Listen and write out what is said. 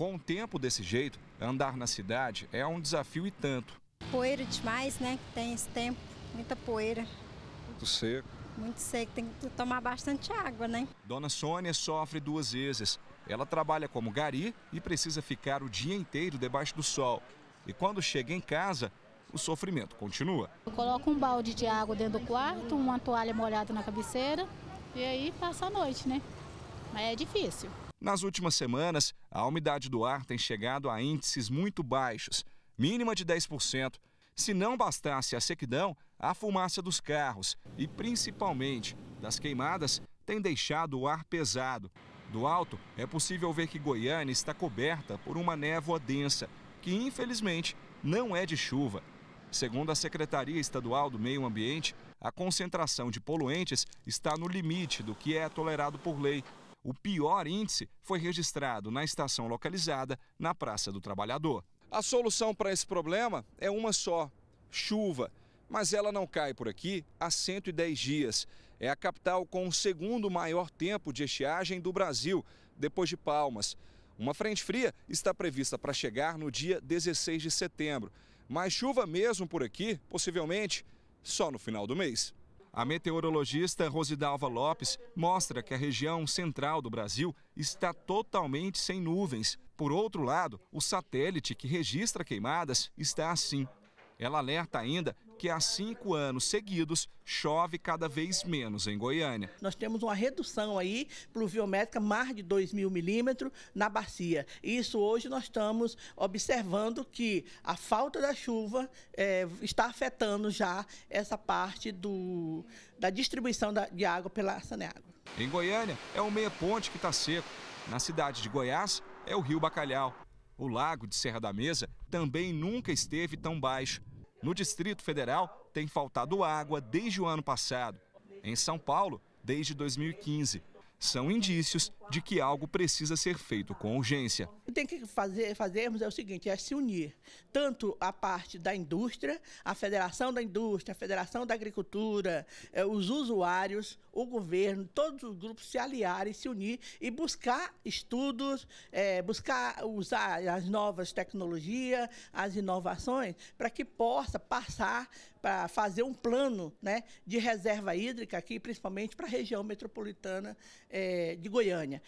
Com o tempo desse jeito, andar na cidade é um desafio e tanto. Poeira demais, né? Que tem esse tempo, muita poeira. Muito seco. Muito seco, tem que tomar bastante água, né? Dona Sônia sofre duas vezes. Ela trabalha como gari e precisa ficar o dia inteiro debaixo do sol. E quando chega em casa, o sofrimento continua. Eu coloco um balde de água dentro do quarto, uma toalha molhada na cabeceira e aí passa a noite, né? Mas é difícil. Nas últimas semanas, a umidade do ar tem chegado a índices muito baixos, mínima de 10%. Se não bastasse a sequidão, a fumaça dos carros e principalmente das queimadas tem deixado o ar pesado. Do alto, é possível ver que Goiânia está coberta por uma névoa densa, que infelizmente não é de chuva. Segundo a Secretaria Estadual do Meio Ambiente, a concentração de poluentes está no limite do que é tolerado por lei o pior índice foi registrado na estação localizada na Praça do Trabalhador. A solução para esse problema é uma só: chuva. Mas ela não cai por aqui há 110 dias. É a capital com o segundo maior tempo de estiagem do Brasil, depois de Palmas. Uma frente fria está prevista para chegar no dia 16 de setembro. Mas chuva mesmo por aqui, possivelmente só no final do mês. A meteorologista Rosidalva Lopes mostra que a região central do Brasil está totalmente sem nuvens. Por outro lado, o satélite que registra queimadas está assim. Ela alerta ainda que há cinco anos seguidos chove cada vez menos em Goiânia. Nós temos uma redução aí pluviométrica mais de 2 mil milímetros na bacia. Isso hoje nós estamos observando que a falta da chuva é, está afetando já essa parte do, da distribuição da, de água pela Saneágua. Em Goiânia, é o Meia Ponte que está seco. Na cidade de Goiás, é o Rio Bacalhau. O lago de Serra da Mesa também nunca esteve tão baixo. No Distrito Federal, tem faltado água desde o ano passado. Em São Paulo, desde 2015 são indícios de que algo precisa ser feito com urgência. Tem que fazer, fazermos é o seguinte, é se unir, tanto a parte da indústria, a Federação da Indústria, a Federação da Agricultura, eh, os usuários, o governo, todos os grupos se aliarem, se unir e buscar estudos, é, buscar usar as novas tecnologias, as inovações, para que possa passar para fazer um plano né, de reserva hídrica aqui, principalmente para a região metropolitana é, de Goiânia.